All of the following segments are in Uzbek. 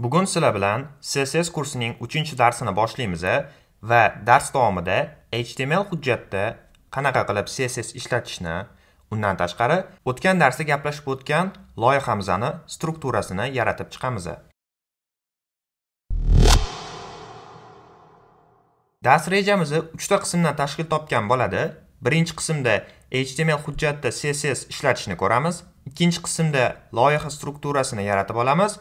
Bugun sizlar bilan CSS kursining 3-darsini boshlaymiz va dars davomida HTML hujjatda qanaqa qilib CSS ishlatishni, undan tashqari o'tgan darsda gaplashib o'tgan loyihamizani strukturasini yaratib chiqamiz. Dars rejamiz 3 ta qismdan tashkil topgan bo'ladi. Birinchi qismda HTML hujjatda CSS ishlatishni ko'ramiz. Ikkinchi qismda loyiha strukturasini yaratib olamiz.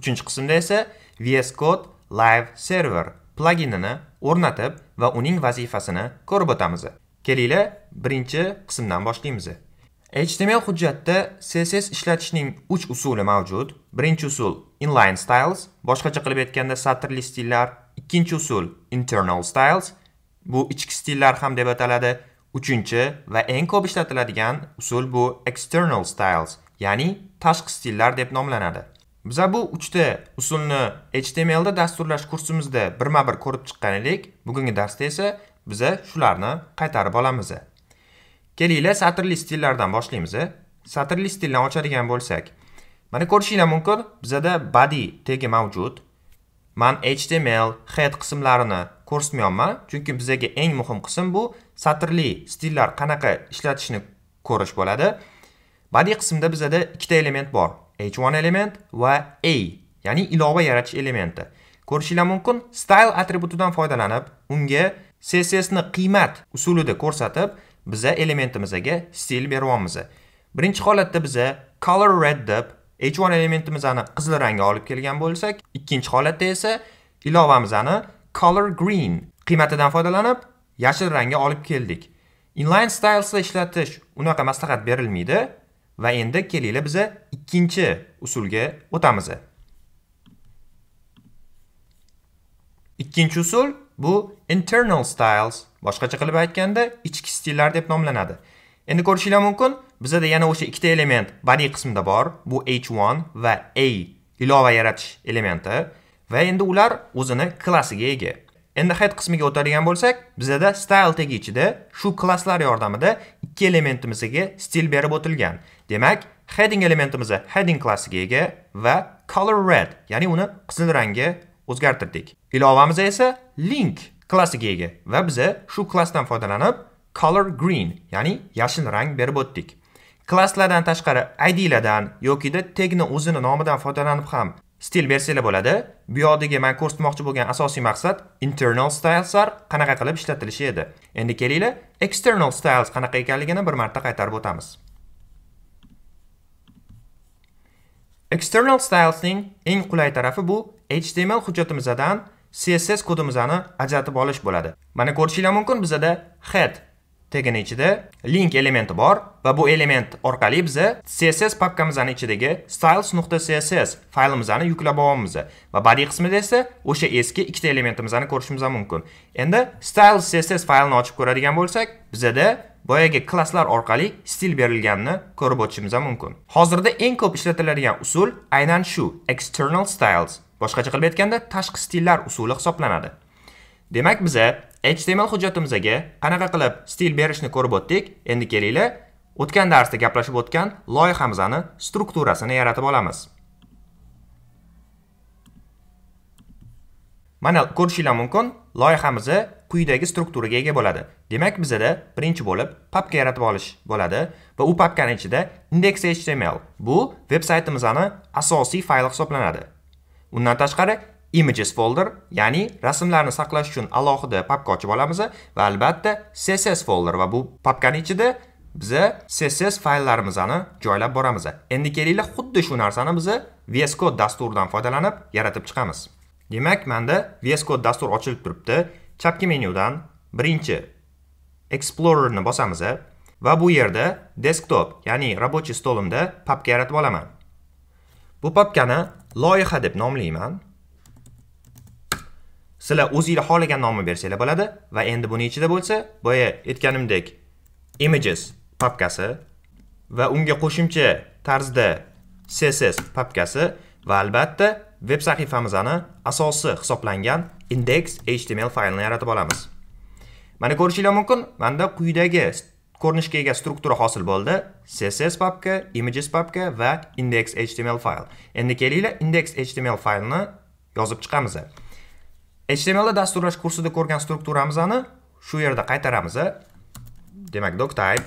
uchinchi qismda esa VS Code Live Server pluginini o'rnatib va uning vazifasini ko'rib o'tamiz kelinglar birinchi qismdan boshlaymiz html hujjatda css ishlatishning 3 usuli mavjud birinchi usul inline styles boshqacha qilib aytganda satrli stillar ikkinchi usul internal styles bu ichki stillar ham deb ataladi uchinchi va eng ko'p ishlatiladigan usul bu external styles ya'ni tashqi stillar deb nomlanadi Biz bu 3 ta usulni HTML da dasturlash kursimizda birma-bir ko'rib chiqqan edik. Bugungi darsda esa biz shularni qaytarib olamiz. Kelinglar satrli stillardan boshlaymiz. Satrli stilni ochadigan bo'lsak, mana ko'rishingiz mumkin, bizda body tagi mavjud. Men HTML, head qismlarini ko'rsatmayapman, chunki bizga eng muhim qism bu satrli stillar qanaqa ishlatishni ko'rish bo'ladi. Body qismida 2 ikkita element bor. h1 element va a ya'ni ilova yaratish elementi. Ko'rishingiz mumkin, style attributidan foydalanib, unga css ni qiymat usulida ko'rsatib, biza elementimizga stil beryapmiz. Birinchi holatda biza color red deb h1 elementimizni qizil rangga olib kelgan bo'lsak, ikkinchi holatda esa ilovamizni color green qiymatidan foydalanib yashil rangga olib keldik. Inline styles ishlatish unaqa maslahat berilmaydi, va endi kelinglar biza ikkinchi usulga o'tamiz ikkinchi usul bu internal styles boshqacha qilib aytganda ichki stillar deb nomlanadi endi ko'rishinglar mumkin bizada yana o'sha ikkita element body qismida bor bu h1 va a ilova yaratish elementi va endi ular o'zini klassiga ega Endi head qismiga o'tadigan bo'lsak, bizda style tagi ichida shu klasslar yordamida ikki elementimizga stil berib o'tilgan. Demak, heading elementimiz heading klassiga ega va color red, ya'ni uni qizil rangga o'zgartirdik. Ilovamiz esa link klassiga ega va biz shu klassdan foydalanib color green, ya'ni yashil rang berib o'tdik. Klasslardan tashqari ID lardan yoki tagni o'zini nomidan foydalanib ham stil bersanglar bo'ladi bu yoqdagi man ko'rsatmoqchi bo'lgan asosiy maqsad internal styleslar qanaqa qilib ishlatilishi edi endi kelinglar external styles qanaqa ekanligini bir marta qaytarib o'tamiz external stylesning eng qulay tarafi bu html hujjatimizdan css kodimizni ajratib olish bo'ladi mana ko'rishinglar mumkin bizada head tagini ichida link elementi bor va bu element orqali biz css papkamizning ichidagi styles nuqta css faylimizni yuklab olyapmiz va badiy qismida esa o'sha eski ikkita elementimizni ko'rishimiz mumkin endi styles css faylini ochib ko'radigan bo'lsak bizada boyagi klasslar orqali stil berilganini ko'rib o'tishimiz mumkin hozirda eng ko'p ishlatiladigan usul aynan shu external styles boshqacha qilib aytganda tashqi stillar usuli hisoblanadi demak biza html hujjatimizga qanaqa qilib stil berishni ko'rib o'tdik endi kelinglar o'tgan darsda gaplashib o'tgan loyihamizni strukturasini yaratib olamiz mana ko'rishinglar mumkin loyihamiz quyidagi strukturaga ega bo'ladi demak bizada birinchi bo'lib papka yaratib olish bo'ladi va u papkani ichida index html bu veb saytimizni asosiy fayli hisoblanadi undan tashqari images folder ya'ni rasmlarni saqlash uchun alohida papka ochib olamiz va albatta css folder va bu papkani ichida biz css fayllarimizni joylab boramiz endi kelinglar xuddi shu narsani biz vs code dasturidan foydalanib yaratib chiqamiz demak manda vs code dastur ochilib turibdi chapki menyudan birinchi explorerni bosamiz va bu yerda desktop ya'ni рабочий stolimda papka yaratib olaman bu papkani loyiha deb nomlayman sizlar o'zinglar xohlagan nomni bersanglar bo'ladi va endi buni ichida bo'lsa boya aytganimdek images papkasi va unga qo'shimcha tarzda css papkasi va albatta veb sahifamizni asosi hisoblangan index html faylini yaratib olamiz mana ko'rishinglar mumkin manda quyidagi ko'rinishga ega struktura hosil bo'ldi css papka images papka va index html fayl endi kelinglar index html faylini yozib chiqamiz html da dasturlash kursida ko'rgan strukturamizni shu yerda qaytaramiz demak doc type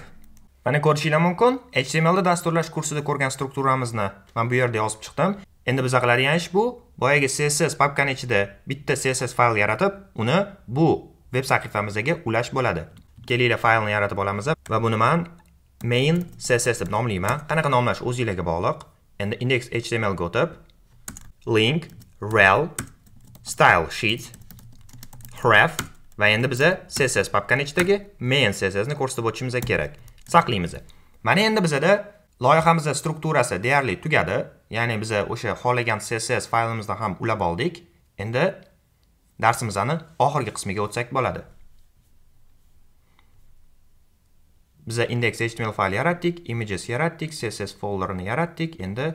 mana ko'rishinglar mumkin html da dasturlash kursida ko'rgan strukturamizni man bu yerda yozib chiqdim endi biz qiladigan ish bu boyagi css papkani ichida bitta css fayl yaratib uni bu veb sahifamizga ulash bo'ladi kelinglar faylni yaratib olamiz va buni man main css deb nomlayman qanaqa nomlash o'zinglarga bog'liq endi index html ga o'tib link rel style sheet href va endi biza css papkani ichidagi main ni ko'rsatib o'tishimiz kerak saqlaymiz mana endi bizada loyihamizning strukturasi deyarli tugadi ya'ni biza o'sha xohlagan css faylimizni ham ulab oldik endi darsimizni oxirgi qismiga o'tsak bo'ladi biza index html fayl yaratdik images yaratdik css folderini yaratdik endi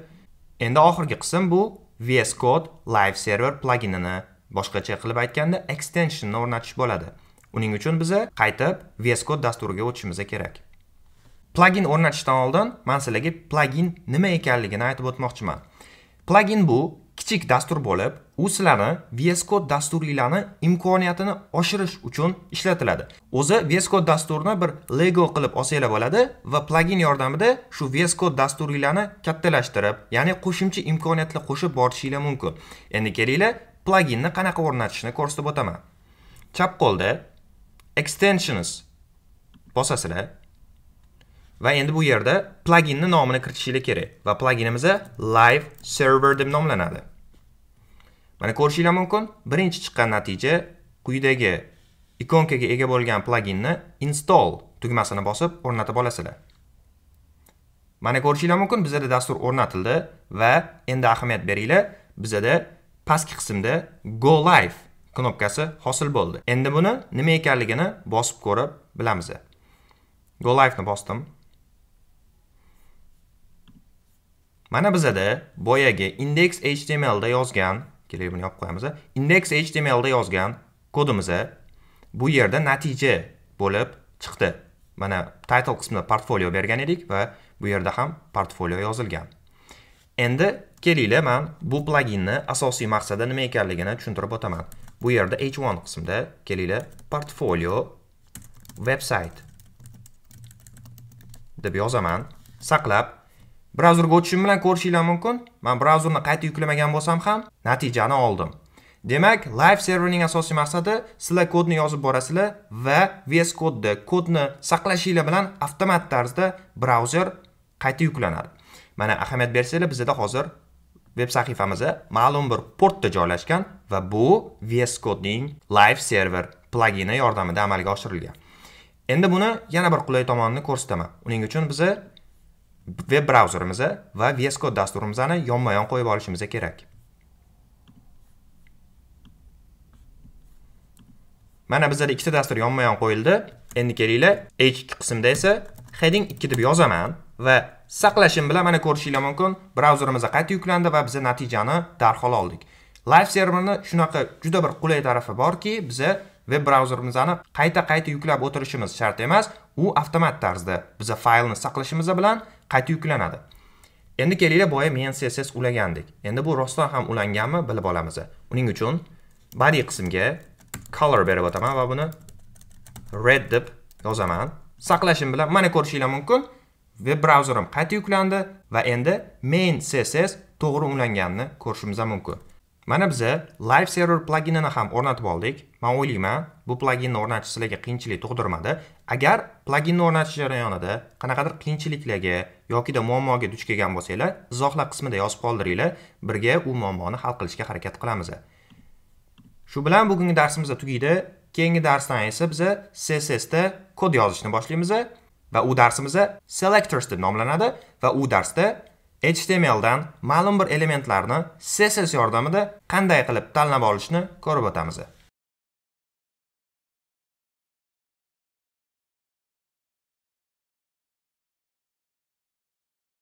endi oxirgi qism bu VS Code Live Server pluginini, boshqacha qilib aytganda extensionni o'rnatish bo'ladi. Uning uchun biz qaytib VS Code dasturiga o'tishimiz kerak. Plugin o'rnatishdan oldin men sizlarga plugin nima ekanligini aytib o'tmoqchiman. Plugin bu kichik dastur bo'lib, u sizlarni VS Code dasturiylarni imkoniyatini oshirish uchun ishlatiladi. O'zi VS Code dasturini bir Lego qilib olsanglar bo'ladi va plugin yordamida shu VS Code dasturiylarni kattalashtirib, ya'ni qo'shimcha imkoniyatlar qo'shib borishingiz mumkin. Endi kelinglar, pluginni qanaqa o'rnatishni ko'rsatib o'taman. Chap qo'lda extensions bosasizlar va endi bu yerda pluginni nomini kiritishingiz kerak va pluginimiz live server deb nomlanadi. mana ko'rishinglar mumkin birinchi chiqqan natija quyidagi ikonkaga ega bo'lgan pluginni install tugmasini bosib o'rnatib olasizlar mana ko'rishinglar mumkin bizada dastur o'rnatildi va endi ahamiyat beringlar bizada pastki qismda go live knopkasi hosil bo'ldi endi buni nima ekanligini bosib ko'rib bilamiz go live ni bosdim mana bizada boyagi index da yozgan keling buni yopib qo'yamiz index htmlda yozgan kodimiz bu yerda natija bo'lib chiqdi mana title qismida portfolio bergan edik va bu yerda ham portfolio yozilgan endi kelinglar man bu pluginni asosiy maqsadi nima ekanligini tushuntirib o'taman bu yerda h1 qismida kelinglar portfolio website deb yozaman saqlab brauzerga o'tishim bilan ko'rishinglar mumkin man brauzerni qayta yuklamagan bo'lsam ham natijani oldim demak live serverning asosiy maqsadi sizlar kodni yozib borasizlar va vs kodni kodni saqlashinglar bilan avtomat tarzda brauzer qayta yuklanadi mana ahamiyat bersanglar bizada hozir veb sahifamizda ma'lum bir portda joylashgan va bu vs codening live server plagini yordamida amalga oshirilgan endi buni yana bir qulay tomonini ko'rsataman uning uchun biza veb brauzerimizni va VS Code dasturimizni yonma-yon qo'yib olishimiz kerak. Mana bizda ikkita dastur yonma-yon qo'yildi. Endi kelinglar, H2 qismida esa heading 2 deb yozaman va saqlashim bilan mana ko'rishinglar mumkin, brauzerimizga qayta yuklandi va biz natijani darhol oldik. Live serverni shunaqa juda bir qulay tarafi borki, biza veb brauzerimizni qayta-qayta yuklab o'tirishimiz shart emas, u avtomat tarzda biza faylni saqlashimiz bilan qayta yuklanadi endi kelinglar boya men css ulagandik endi bu rostdan ham ulanganmi bilib olamiz uning uchun body qismga color berib o'taman va buni red deb yozaman saqlashim bilan mana ko'rishinglar mumkin veb brauzerim qayta yuklandi va endi main css to'g'ri ulanganini ko'rishimiz mumkin mana biza live server pluginini ham o'rnatib oldik man o'ylayman bu pluginni o'rnatish sizlarga qiyinchilik tug'dirmadi agar pluginni o'rnatish jarayonida qanaqadir qiyinchiliklarga yokida muammoga duch kelgan bo'lsanglar izohlar qismida yozib qoldiringlar birga u muammoni hal qilishga harakat qilamiz shu bilan bugungi darsimiz tugaydi keyingi darsdan esa biza da kod yozishni boshlaymiz va u darsimiz selectors deb nomlanadi va u darsda HTMLdan ma'lum bir elementlarni CSS yordamida qanday qilib tanlab olishni ko'rib o'tamiz.